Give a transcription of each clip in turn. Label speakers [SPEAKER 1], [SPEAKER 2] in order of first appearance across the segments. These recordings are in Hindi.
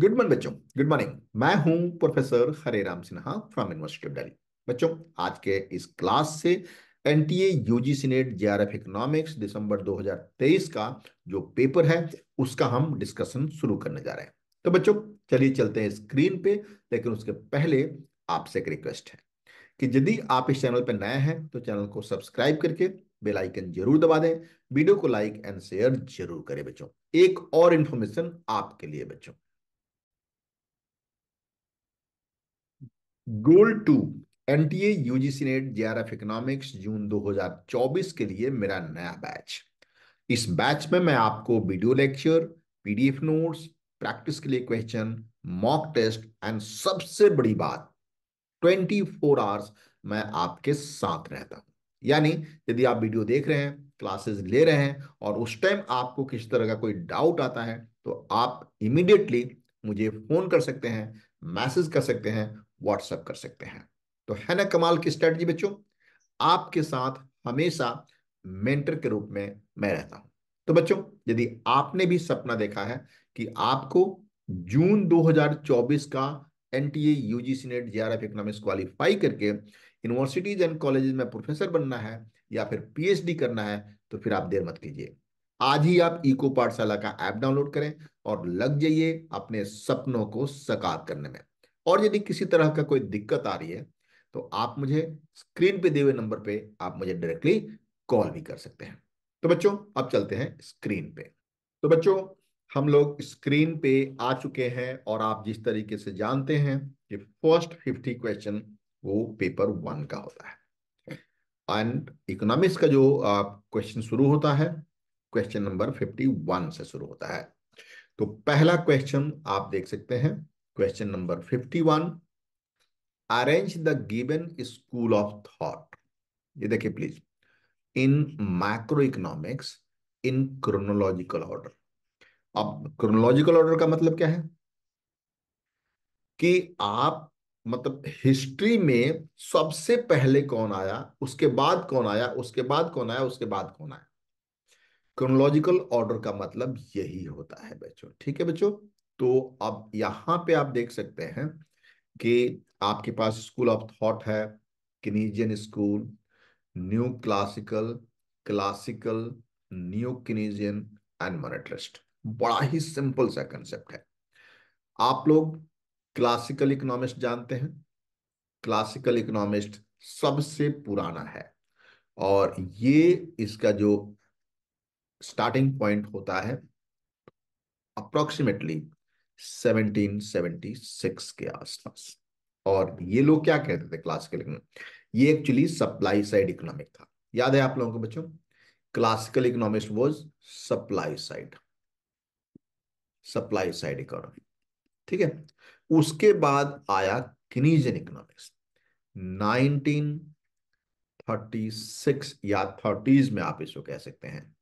[SPEAKER 1] गुड मॉर्निंग बच्चों गुड मॉर्निंग मैं हूं professor Hare Ram Sinha from university of Delhi बच्चों आज के इस क्लास से NTA UGC NET JRF economics दिसंबर 2023 का जो पेपर है उसका हम डिस्कशन शुरू करने जा रहे हैं तो बच्चों चलिए चलते हैं स्क्रीन पे लेकिन उसके पहले आपसे एक रिक्वेस्ट है कि यदि आप इस चैनल पर नए हैं तो चैनल को सब्सक्राइब करके बेल आइकन जरूर दबा दें वीडियो को लाइक एंड शेयर जरूर करें बच्चों एक और इन्फॉर्मेशन आपके लिए बच्चों goal two N T A UGC NET J R F economics जून 2024 के लिए मेरा नया बैच इस बैच में मैं आपको video lecture PDF notes practice के लिए क्वेश्चन मॉक टेस्ट एंड सबसे बड़ी बात 24 आवर्स मैं आपके साथ रहता हूं यानी यदि आप वीडियो देख रहे हैं क्लासेस ले रहे हैं और उस टाइम आपको किस तरह का कोई डाउट आता है तो आप इमिडिएटली मुझे फोन कर सकते हैं मैसेज कर सकते हैं व्हाट्सएप कर सकते हैं तो है ना कमाल की स्ट्रेटजी बच्चों आपके साथ हमेशा मेंटर के रूप में मैं रहता हूं तो बच्चों यदि आपने भी सपना देखा है कि आपको जून 2024 का NTA UGC NET JRF economics qualify करके यूनिवर्सिटीज एंड कॉलेजेस में प्रोफेसर बनना है या फिर पीएचडी करना है तो फिर आप देर मत कीजिए आज ही आप इको पाठशाला का ऐप डाउनलोड करें और लग जाइए अपने सपनों को साकार करने में और यदि किसी तरह का कोई दिक्कत आ रही है तो आप मुझे स्क्रीन पे दिए हुए नंबर पे आप मुझे डायरेक्टली कॉल भी कर सकते हैं तो बच्चों अब चलते हैं स्क्रीन पे तो बच्चों हम लोग स्क्रीन पे आ चुके हैं और आप जिस तरीके से जानते हैं कि फर्स्ट फिफ्टी क्वेश्चन वो पेपर वन का होता है एंड इकोनॉमिक्स का जो क्वेश्चन शुरू होता है क्वेश्चन नंबर फिफ्टी वन से शुरू होता है तो पहला क्वेश्चन आप देख सकते हैं Question number 51. Arrange the given school of thought ये देखिए please in macro economics in chronological order अब क्रोनोलॉजिकल ऑर्डर का मतलब क्या है कि आप मतलब हिस्ट्री में सबसे पहले कौन आया उसके बाद कौन आया उसके बाद कौन आया उसके बाद कौन आया क्रोनोलॉजिकल ऑर्डर का मतलब यही होता है बच्चों ठीक है बच्चों तो अब यहाँ पे आप देख सकते हैं कि आपके पास स्कूल ऑफ थॉट है Keynesian school new classical classical new Keynesian and monetarist बड़ा ही सिंपल सा कंसेप्ट है आप लोग क्लासिकल इकोनॉमिस्ट जानते हैं क्लासिकल इकोनॉमिस्ट सबसे पुराना है और ये इसका जो स्टार्टिंग पॉइंट होता है अप्रोक्सीमेटली 1776 के आसपास और ये लोग क्या कहते थे क्लासिकल इकोनॉमिक ये एक्चुअली सप्लाई साइड इकोनॉमिक था याद है आप लोगों को बच्चों classical economics was supply side supply side economic ठीक है उसके बाद आया किनीजन इकोनॉमिक्स 1936 या थर्टीज में आप इसको कह सकते हैं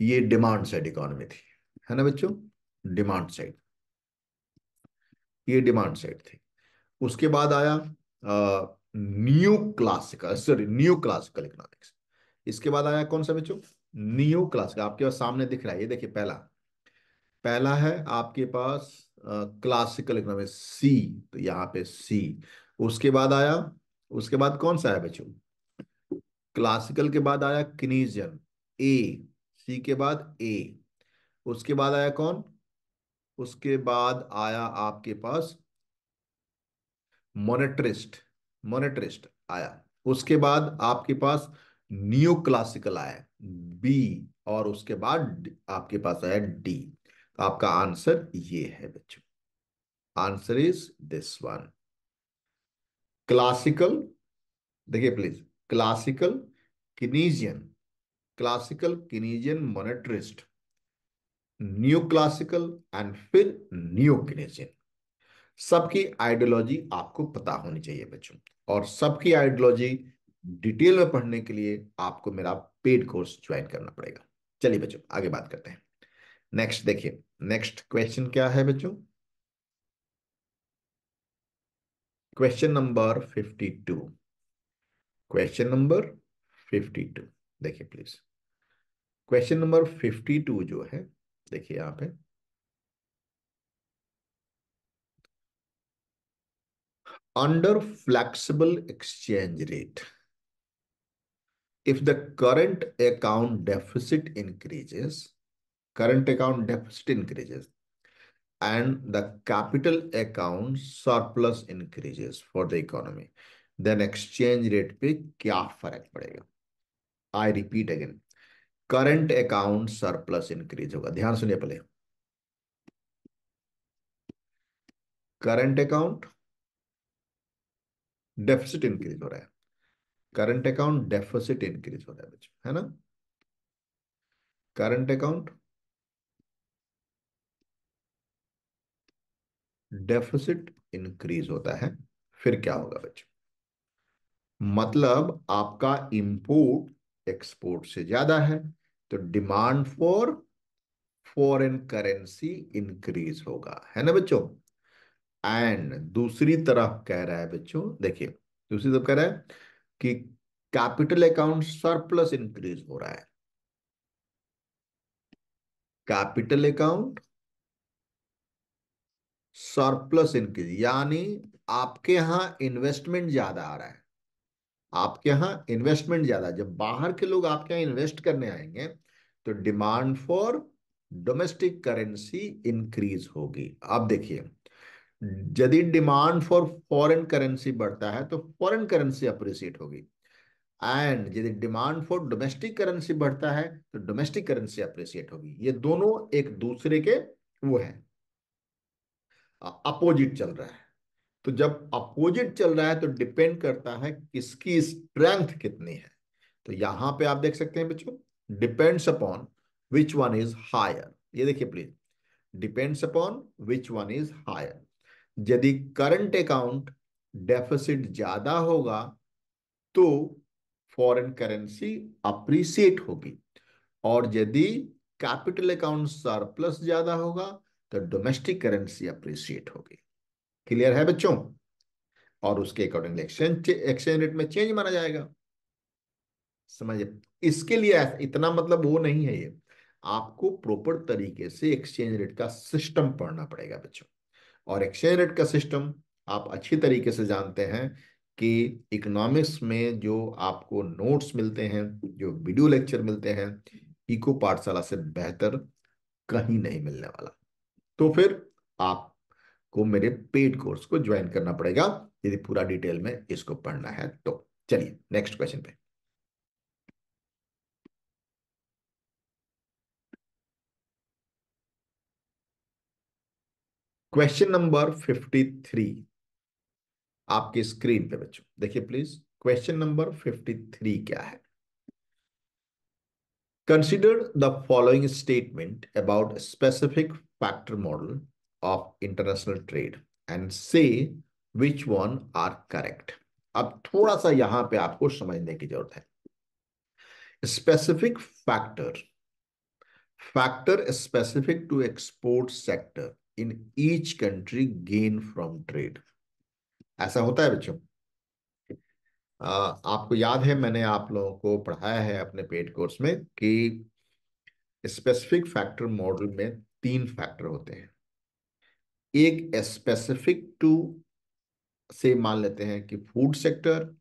[SPEAKER 1] ये डिमांड साइड इकोनॉमी थी है ना बच्चों डिमांड साइड ये डिमांड साइड थे उसके बाद आया new classical sorry new classical economics इसके बाद आया कौन सा बच्चों न्यू क्लासिकल आपके पास सामने दिख रहा है ये देखिए पहला पहला है आपके पास क्लासिकल इकोनॉमिक्स सी तो यहां पे सी उसके बाद आया उसके बाद कौन सा है बच्चों क्लासिकल के बाद आया किनीजियन ए सी के बाद ए उसके बाद आया कौन उसके बाद आया आपके पास मोनेट्रिस्ट मोनेट्रिस्ट आया उसके बाद आपके पास न्यू क्लासिकल आया बी और उसके बाद आपके पास आया डी तो आपका आंसर ये है बच्चों answer is this one classical देखिए please classical Keynesian classical Keynesian monetarist classical and फिर न्यूकिनेशियन सबकी आइडियोलॉजी आपको पता होनी चाहिए बच्चों और सबकी आइडियोलॉजी डिटेल में पढ़ने के लिए आपको मेरा पेड कोर्स ज्वाइन करना पड़ेगा चलिए बच्चों आगे बात करते हैं नेक्स्ट देखिए नेक्स्ट क्वेश्चन क्या है बच्चों क्वेश्चन नंबर 52 क्वेश्चन नंबर 52 देखिए प्लीज क्वेश्चन नंबर 52 जो है देखिए यहाँ पे under flexible exchange rate if the current account deficit increases current account deficit increases and the capital account surplus increases for the economy then exchange rate पे क्या फर्क पड़ेगा I repeat again current account surplus increase होगा ध्यान सुनिए पहले करंट अकाउंट डेफिसिट इंक्रीज हो रहा है करंट अकाउंट डेफिसिट इंक्रीज हो रहा है बच्चों है ना करंट अकाउंट डेफिसिट इंक्रीज होता है फिर क्या होगा बच्चों मतलब आपका इंपोर्ट एक्सपोर्ट से ज्यादा है तो demand for foreign currency increase होगा है ना बच्चों एंड दूसरी तरफ कह रहा है बच्चों देखिए दूसरी तरफ कह रहा है कि कैपिटल अकाउंट सरप्लस इंक्रीज हो रहा है कैपिटल अकाउंट सरप्लस इंक्रीज यानी आपके यहां इन्वेस्टमेंट ज्यादा आ रहा है आपके यहाँ इन्वेस्टमेंट ज्यादा जब बाहर के लोग आपके यहाँ इन्वेस्ट करने आएंगे तो demand for domestic currency increase होगी आप देखिए यदि डिमांड फॉर फॉरेन करेंसी बढ़ता है तो फॉरेन करेंसी अप्रिसिएट होगी एंड यदि डिमांड फॉर डोमेस्टिक करेंसी बढ़ता है तो डोमेस्टिक करेंसी अप्रिसिएट होगी ये दोनों एक दूसरे के वो है अपोजिट चल रहा है तो जब अपोजिट चल रहा है तो डिपेंड करता है किसकी स्ट्रेंथ कितनी है तो यहां पे आप देख सकते हैं बच्चों depends upon which one is higher ये देखिए please depends upon which one is higher यदि करंट अकाउंट डेफिसिट ज्यादा होगा तो फॉरेन करेंसी अप्रिसिएट होगी और यदि कैपिटल अकाउंट सरप्लस ज्यादा होगा तो डोमेस्टिक करेंसी अप्रिसिएट होगी क्लियर है बच्चों और उसके अकॉर्डिंग एक्सचेंज एक्सचेंज रेट में चेंज माना जाएगा समझे इसके लिए इतना मतलब वो नहीं है ये आपको प्रॉपर तरीके से एक्सचेंज रेट का सिस्टम पढ़ना पड़ेगा बच्चों और एक्सचेंज रेट का सिस्टम आप अच्छी तरीके से जानते हैं कि इकोनॉमिक्स में जो आपको नोट्स मिलते हैं जो वीडियो लेक्चर मिलते हैं इको पाठशाला से बेहतर कहीं नहीं मिलने वाला तो फिर आप को मेरे पेड कोर्स को ज्वाइन करना पड़ेगा यदि पूरा डिटेल में इसको पढ़ना है तो चलिए नेक्स्ट क्वेश्चन पे क्वेश्चन नंबर 53 आपके स्क्रीन पे बच्चों देखिए प्लीज क्वेश्चन नंबर 53 क्या है Consider the following statement about specific factor model of international trade and say which one are correct. अब थोड़ा सा यहां पे आपको समझने की जरूरत है specific factor factor specific to export sector in each country gain from trade ऐसा होता है बच्चों आपको याद है मैंने आप लोगों को पढ़ाया है अपने पेड कोर्स में कि स्पेसिफिक फैक्टर मॉडल में तीन फैक्टर होते हैं एक स्पेसिफिक टू से मान लेते हैं कि फूड सेक्टर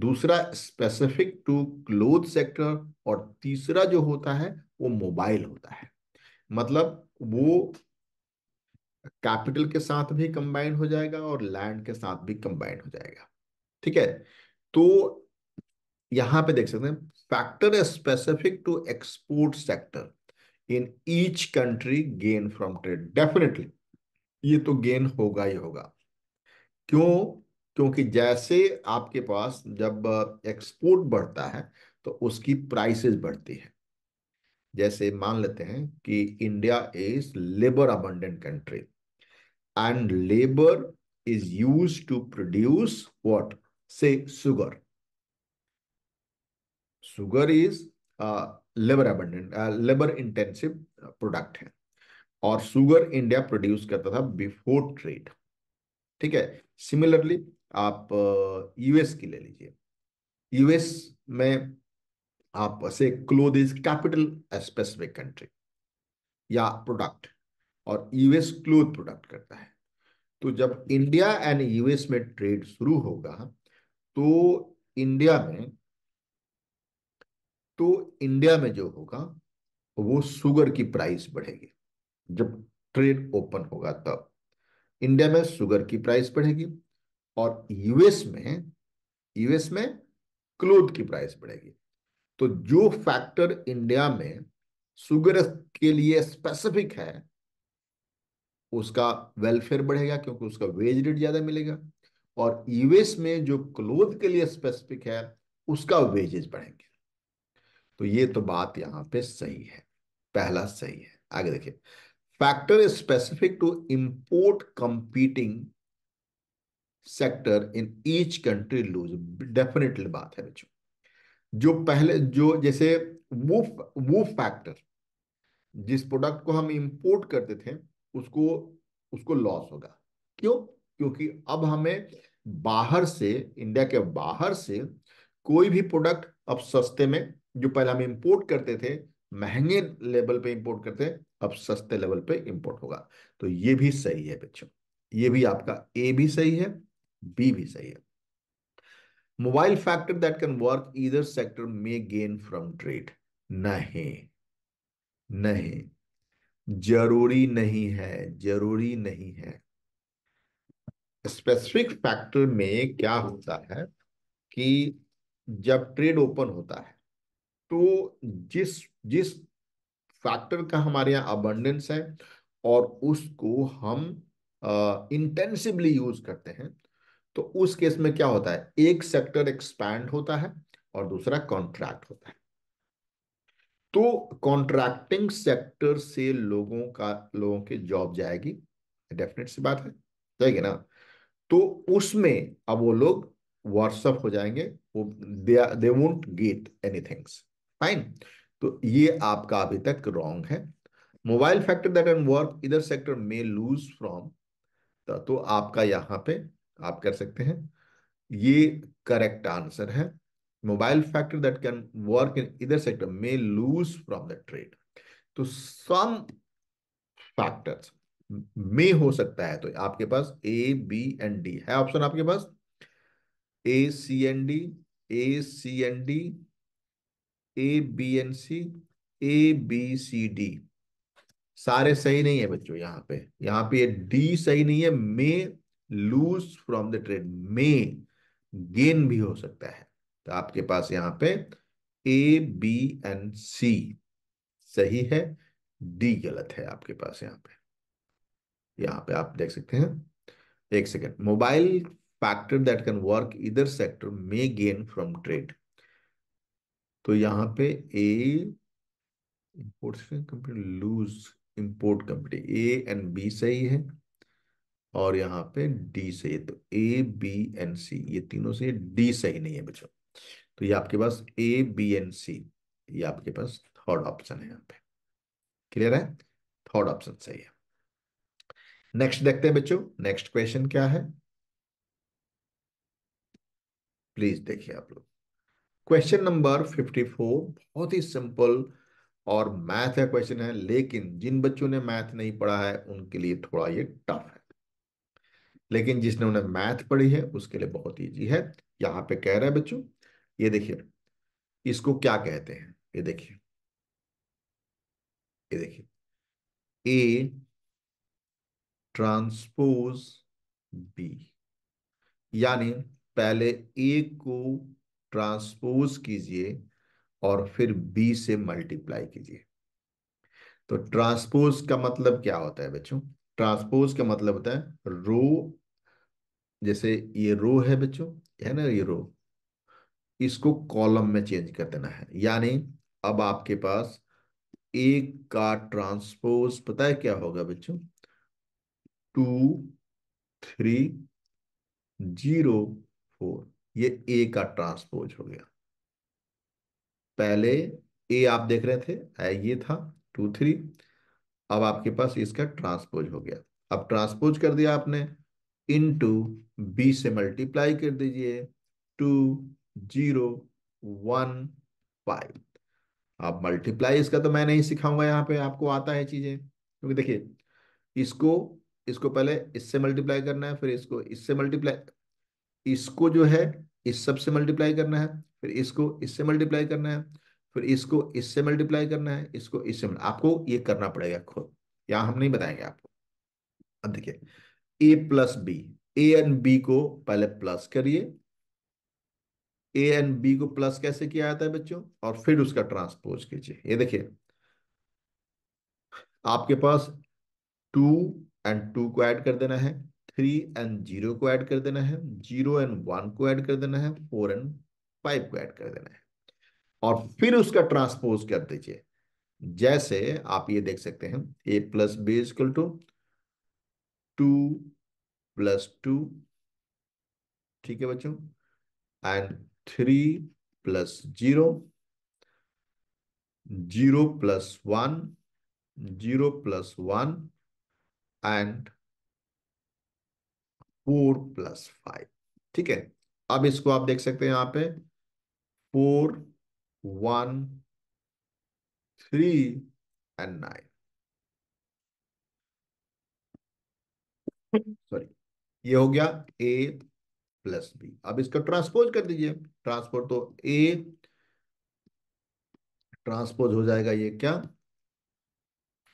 [SPEAKER 1] दूसरा स्पेसिफिक टू क्लोथ सेक्टर और तीसरा जो होता है वो मोबाइल होता है मतलब वो कैपिटल के साथ भी कंबाइन हो जाएगा और लैंड के साथ भी कंबाइन हो जाएगा ठीक है तो यहां पे देख सकते हैं factor specific to export sector in each country gain from trade definitely ये तो गेन होगा ही होगा क्यों क्योंकि जैसे आपके पास जब एक्सपोर्ट बढ़ता है तो उसकी प्राइसेस बढ़ती है जैसे मान लेते हैं कि India is labour abundant country and labour is use to produce what से sugar sugar is labour abundant labour intensive product है और शुगर इंडिया प्रोड्यूस करता था बिफोर ट्रेड ठीक है सिमिलरली आप यूएस की ले लीजिए यूएस में आप से cloth is capital specific country या प्रोडक्ट और यूएस क्लोथ प्रोडक्ट करता है तो जब इंडिया एंड यूएस में ट्रेड शुरू होगा तो इंडिया में तो इंडिया में जो होगा वो सुगर की प्राइस बढ़ेगी जब ट्रेड ओपन होगा तब इंडिया में शुगर की प्राइस बढ़ेगी और यूएस में यूएस में क्लोथ की प्राइस बढ़ेगी तो जो फैक्टर इंडिया में शुगर के लिए स्पेसिफिक है उसका वेलफेयर बढ़ेगा क्योंकि उसका वेज रेट ज्यादा मिलेगा और यूएस में जो क्लोथ के लिए स्पेसिफिक है उसका वेजेस बढ़ेंगे तो ये तो बात यहां पे सही है पहला सही है आगे देखिए factor is specific to import competing sector in each country lose definitely बात है बच्चों जो पहले जो जैसे वो वो फैक्टर जिस प्रोडक्ट को हम इंपोर्ट करते थे उसको उसको लॉस होगा क्यों क्योंकि अब हमें बाहर से इंडिया के बाहर से कोई भी प्रोडक्ट अब सस्ते में जो पहले हम इंपोर्ट करते थे महंगे लेवल पे इंपोर्ट करते अब सस्ते लेवल पे इंपोर्ट होगा तो ये भी सही है बच्चों ये भी आपका ए भी सही है बी भी सही है mobile factor that can work either sector may gain from trade नहीं नहीं जरूरी नहीं है जरूरी नहीं है स्पेसिफिक फैक्टर में क्या होता है कि जब ट्रेड ओपन होता है तो जिस जिस फैक्टर का हमारे यहाँ अबंडेंस है और उसको हम इंटेंसिवली uh, यूज करते हैं तो उस केस में क्या होता है एक सेक्टर एक्सपैंड होता है और दूसरा कॉन्ट्रैक्ट होता है तो कॉन्ट्रैक्टिंग सेक्टर से लोगों का लोगों की जॉब जाएगी डेफिनेट सी बात है जाएगी ना तो उसमें अब वो लोग व्हाट्सअप हो जाएंगे वो they won't get things fine तो ये आपका अभी तक रॉन्ग है mobile factor that an work either sector में लूज फ्रॉम तो आपका यहां पे आप कर सकते हैं ये करेक्ट आंसर है mobile factor that can work in either sector में लूज फ्रॉम द ट्रेड तो सम फैक्टर्स मे हो सकता है तो आपके पास ए बी एंड डी है ऑप्शन आपके पास A C and D A C and D A B and C A B C D सारे सही नहीं है बच्चों यहाँ पे यहाँ पे डी सही नहीं है may lose from the trade may gain भी हो सकता है तो आपके पास यहाँ पे ए बी एन सी सही है डी गलत है आपके पास यहाँ पे यहाँ पे आप देख सकते हैं एक second mobile factor that can work either sector may gain from trade तो यहाँ पे A import company lose import company A and B सही है और यहाँ पे डी सही है तो ए बी एन सी ये तीनों से डी सही नहीं है बच्चों तो ये आपके पास ए बी एन सी ये आपके पास थर्ड ऑप्शन है यहाँ पे क्लियर है थर्ड ऑप्शन सही है नेक्स्ट देखते हैं बच्चों नेक्स्ट क्वेश्चन क्या है प्लीज देखिए आप लोग क्वेश्चन नंबर 54 बहुत ही सिंपल और मैथ का क्वेश्चन है लेकिन जिन बच्चों ने मैथ नहीं पढ़ा है उनके लिए थोड़ा ये टफ है लेकिन जिसने उन्हें मैथ पढ़ी है उसके लिए बहुत ईजी है यहाँ पे कह रहा है बच्चों ये देखिए इसको क्या कहते हैं ये देखिए ये देखिए ए ट्रांसपोज बी यानी पहले ए को ट्रांसपोज कीजिए और फिर बी से मल्टीप्लाई कीजिए तो ट्रांसपोज का मतलब क्या होता है बच्चों ट्रांसपोज का मतलब होता है रो जैसे ये रो है बच्चों है ना ये रो इसको कॉलम में चेंज कर देना है यानी अब आपके पास एक का ट्रांसपोज पता है क्या होगा बच्चों टू थ्री जीरो फोर ये ए का ट्रांसपोज हो गया पहले ए आप देख रहे थे ये था टू थ्री अब आपके पास इसका ट्रांसपोज हो गया अब ट्रांसपोज कर दिया आपने इन टू बी से मल्टीप्लाई कर दीजिए टू जीरो वन फाइव अब मल्टीप्लाई इसका तो मैं नहीं सिखाऊंगा यहाँ पे आपको आता है चीजें क्योंकि तो देखिए इसको इसको पहले इससे मल्टीप्लाई करना है फिर इसको इससे मल्टीप्लाई इसको जो है इस सब से मल्टीप्लाई करना है फिर इसको इससे मल्टीप्लाई करना है फिर इसको इससे मल्टीप्लाई करना है इसको इससे आपको ये करना पड़ेगा खुद यहां हम नहीं बताएंगे आपको अब देखिए A plus B A and B को पहले प्लस करिए ए एंड बी को प्लस कैसे किया जाता है बच्चों और फिर उसका ट्रांसपोज कीजिए ये देखिए आपके पास टू एंड टू को ऐड कर देना है थ्री एंड जीरो को ऐड कर देना है जीरो एंड वन को ऐड कर देना है फोर एंड फाइव को ऐड कर देना है और फिर उसका ट्रांसपोज कर दीजिए जैसे आप ये देख सकते हैं A plus B is equal two two plus two ठीक है बच्चों and three plus zero zero plus one zero plus one and four plus five ठीक है अब इसको आप देख सकते हैं यहां पे four one three and nine sorry ये हो गया ए प्लस बी अब इसका ट्रांसपोज कर दीजिए ट्रांसपोज तो ए ट्रांसपोज हो जाएगा ये क्या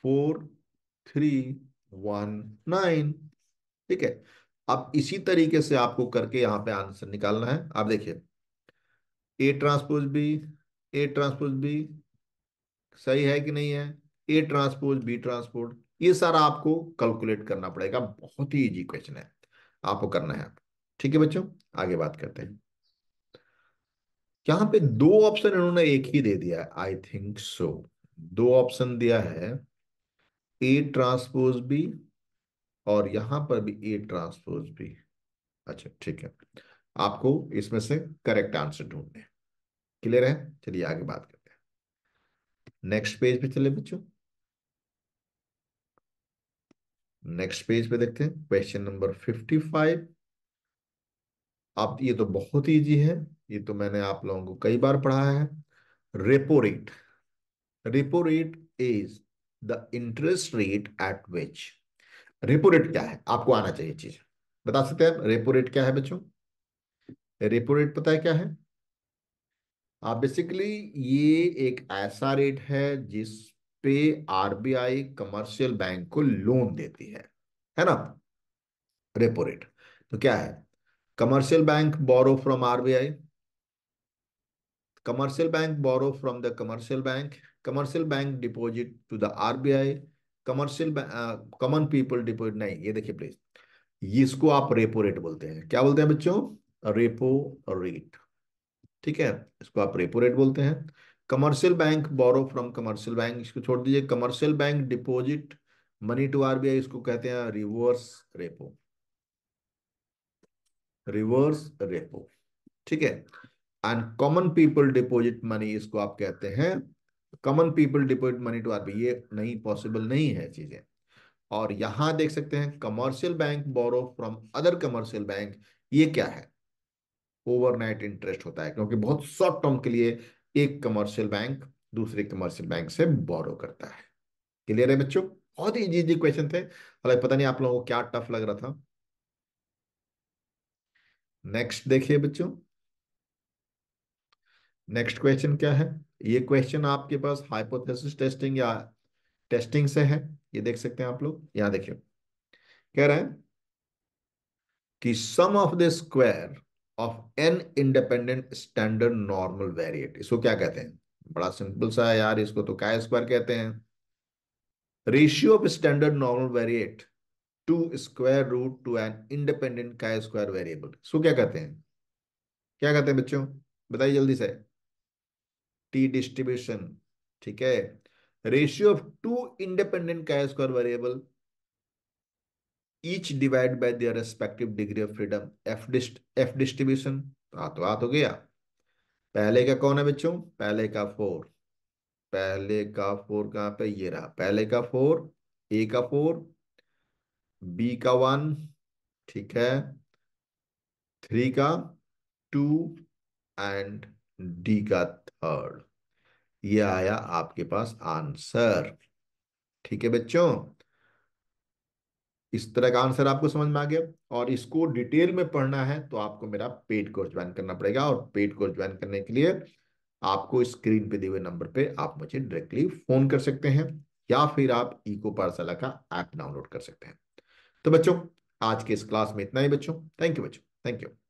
[SPEAKER 1] फोर थ्री वन नाइन ठीक है अब इसी तरीके से आपको करके यहां पे आंसर निकालना है आप देखिए A transpose B A transpose B सही है कि नहीं है ए ट्रांसपोज बी ट्रांसपोर्ट ये सारा आपको कैलकुलेट करना पड़ेगा बहुत ही इजी क्वेश्चन है आपको करना है ठीक है बच्चों आगे बात करते हैं यहां पे दो ऑप्शन इन्होंने एक ही दे दिया है आई थिंक सो दो ऑप्शन दिया है ए ट्रांसपोज बी और यहां पर भी ए ट्रांसपोज भी अच्छा ठीक है आपको इसमें से करेक्ट आंसर ढूंढने क्लियर है चलिए आगे बात करते हैं नेक्स्ट पेज पे चले बच्चों नेक्स्ट पेज पे देखते हैं क्वेश्चन नंबर फिफ्टी फाइव आप ये तो बहुत इजी है ये तो मैंने आप लोगों को कई बार पढ़ा है repo rate repo rate is the interest rate at which repo rate क्या है आपको आना चाहिए चीज बता सकते हैं रेपो रेट क्या है बच्चों रेपो रेट पता है क्या है आप बेसिकली ये एक ऐसा रेट है जिस पे आरबीआई कमर्शियल बैंक को लोन देती है है ना रेपो रेट तो क्या है commercial bank borrow from RBI commercial bank borrow from the commercial bank commercial bank deposit to the RBI commercial common people deposit नहीं ये देखिए प्लीज इसको आप रेपो रेट बोलते हैं क्या बोलते हैं बच्चों रेपो रेट ठीक है इसको आप रेपो रेट बोलते हैं commercial bank borrow from commercial bank इसको छोड़ दीजिए commercial bank deposit money to RBI इसको कहते हैं रिवर्स रेपो रिवर्स रेपो ठीक है and common people deposit money इसको आप कहते हैं common people deposit money to RBI ये नहीं पॉसिबल नहीं है चीजें और यहां देख सकते हैं commercial bank borrow from other commercial bank ये क्या है ओवरनाइट इंटरेस्ट होता है क्योंकि बहुत शॉर्ट टर्म के लिए एक कमर्शियल बैंक दूसरे कमर्शियल बैंक से बोरो करता है क्लियर है बच्चों बहुत ही इजी इजी क्वेश्चन थे हालांकि पता नहीं आप लोगों को क्या टफ लग रहा था नेक्स्ट देखिए बच्चों नेक्स्ट क्वेश्चन क्या है ये क्वेश्चन आपके पास हाइपोथेसिस टेस्टिंग या टेस्टिंग से है ये देख सकते हैं आप लोग यहां देखिए कह रहे हैं कि sum of the square of n independent standard normal variate इसको क्या कहते हैं बड़ा सिंपल सा है यार इसको तो क्या स्क्वायर कहते हैं ratio of standard normal variate to square root to n independent का स्क्वायर वेरिएबल इसको क्या कहते हैं क्या कहते हैं बच्चों बताइए जल्दी से टी डिस्ट्रीब्यूशन ठीक है ratio of two independent chi square variable each divide by their respective degree of freedom F dist F distribution तो, हाँ तो हो गया पहले का कौन है बच्चों पहले का फोर पहले का फोर कहां पे ये रहा पहले का फोर ए का फोर बी का वन ठीक है थ्री का टू एंड डी का थर्ड ये आया आपके पास आंसर ठीक है बच्चों इस तरह का आंसर आपको समझ में आ गया और इसको डिटेल में पढ़ना है तो आपको मेरा पेड कोर्स ज्वाइन करना पड़ेगा और पेड कोर्स ज्वाइन करने के लिए आपको स्क्रीन पे दिए हुए नंबर पे आप मुझे डायरेक्टली फोन कर सकते हैं या फिर आप इको पाठशाला का ऐप डाउनलोड कर सकते हैं तो बच्चों आज के इस क्लास में इतना ही बच्चों थैंक यू बच्चों थैंक यू